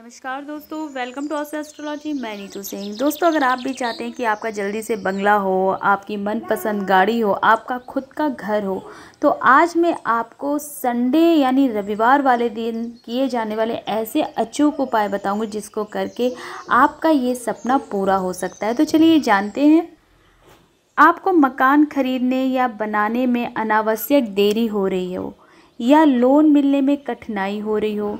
नमस्कार दोस्तों welcome to ऑस astrology मैं नीतू सिंह दोस्तों अगर आप भी चाहते हैं कि आपका जल्दी से बंगला हो आपकी मनपसंद गाड़ी हो आपका खुद का घर हो तो आज मैं आपको संडे यानी रविवार वाले दिन किए जाने वाले ऐसे अचूक उपाय बताऊंगी जिसको करके आपका ये सपना पूरा हो सकता है तो चलिए जानते हैं आपको मकान खरीदने या बनाने में अनावश्यक देरी हो रही हो या लोन मिलने में कठिनाई हो रही हो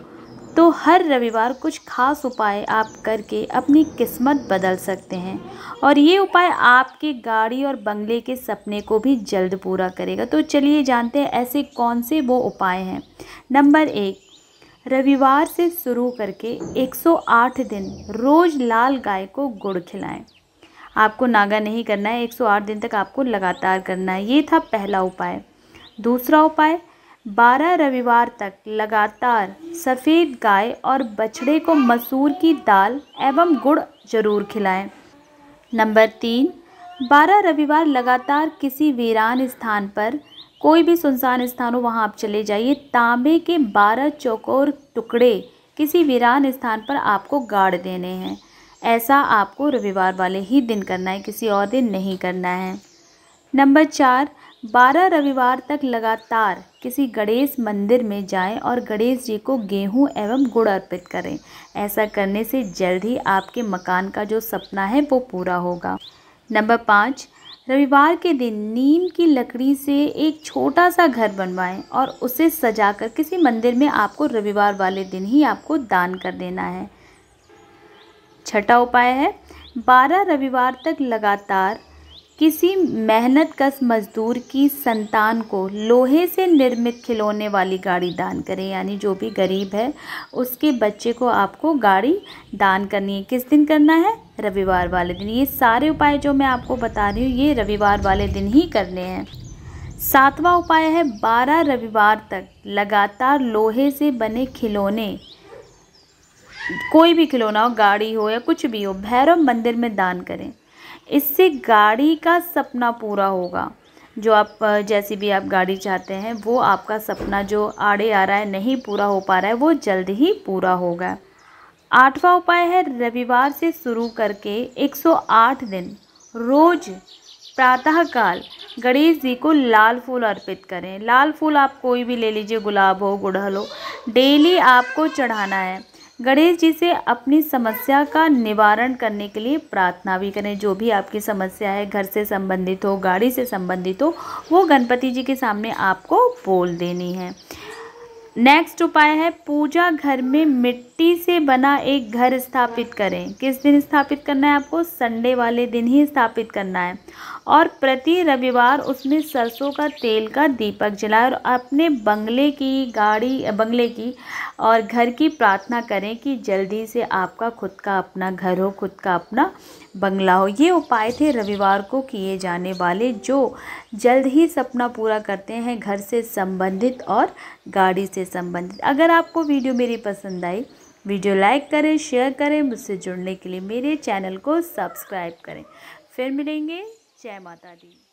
तो हर रविवार कुछ खास उपाय आप करके अपनी किस्मत बदल सकते हैं और ये उपाय आपके गाड़ी और बंगले के सपने को भी जल्द पूरा करेगा तो चलिए जानते हैं ऐसे कौन से वो उपाय हैं नंबर एक रविवार से शुरू करके 108 दिन रोज़ लाल गाय को गुड़ खिलाएं आपको नागा नहीं करना है 108 दिन तक आपको लगातार करना है ये था पहला उपाय दूसरा उपाय बारह रविवार तक लगातार सफ़ेद गाय और बछड़े को मसूर की दाल एवं गुड़ जरूर खिलाएं नंबर तीन बारह रविवार लगातार किसी वीरान स्थान पर कोई भी सुनसान स्थान हो वहाँ आप चले जाइए तांबे के बारह चौकोर टुकड़े किसी वीरान स्थान पर आपको गाड़ देने हैं ऐसा आपको रविवार वाले ही दिन करना है किसी और दिन नहीं करना है नंबर चार बारह रविवार तक लगातार किसी गणेश मंदिर में जाएं और गणेश जी को गेहूं एवं गुड़ अर्पित करें ऐसा करने से जल्द ही आपके मकान का जो सपना है वो पूरा होगा नंबर पाँच रविवार के दिन नीम की लकड़ी से एक छोटा सा घर बनवाएं और उसे सजाकर किसी मंदिर में आपको रविवार वाले दिन ही आपको दान कर देना है छठा उपाय है बारह रविवार तक लगातार किसी मेहनत कश मजदूर की संतान को लोहे से निर्मित खिलौने वाली गाड़ी दान करें यानी जो भी गरीब है उसके बच्चे को आपको गाड़ी दान करनी है किस दिन करना है रविवार वाले दिन ये सारे उपाय जो मैं आपको बता रही हूँ ये रविवार वाले दिन ही करने हैं सातवां उपाय है बारह रविवार तक लगातार लोहे से बने खिलौने कोई भी खिलौना हो गाड़ी हो या कुछ भी हो भैरव मंदिर में दान करें इससे गाड़ी का सपना पूरा होगा जो आप जैसी भी आप गाड़ी चाहते हैं वो आपका सपना जो आड़े आ रहा है नहीं पूरा हो पा रहा है वो जल्द ही पूरा होगा आठवां उपाय है रविवार से शुरू करके 108 दिन रोज़ प्रातःकाल गणेश जी को लाल फूल अर्पित करें लाल फूल आप कोई भी ले लीजिए गुलाब हो गुड़हल हो डेली आपको चढ़ाना है गणेश जी से अपनी समस्या का निवारण करने के लिए प्रार्थना भी करें जो भी आपकी समस्या है घर से संबंधित हो गाड़ी से संबंधित हो वो गणपति जी के सामने आपको बोल देनी है नेक्स्ट उपाय है पूजा घर में मिट्टी से बना एक घर स्थापित करें किस दिन स्थापित करना है आपको संडे वाले दिन ही स्थापित करना है और प्रति रविवार उसमें सरसों का तेल का दीपक जलाएं और अपने बंगले की गाड़ी बंगले की और घर की प्रार्थना करें कि जल्दी से आपका खुद का अपना घर हो खुद का अपना बंगला हो ये उपाय थे रविवार को किए जाने वाले जो जल्द ही सपना पूरा करते हैं घर से संबंधित और गाड़ी से संबंधित अगर आपको वीडियो मेरी पसंद आई वीडियो लाइक करें शेयर करें मुझसे जुड़ने के लिए मेरे चैनल को सब्सक्राइब करें फिर मिलेंगे जय माता दी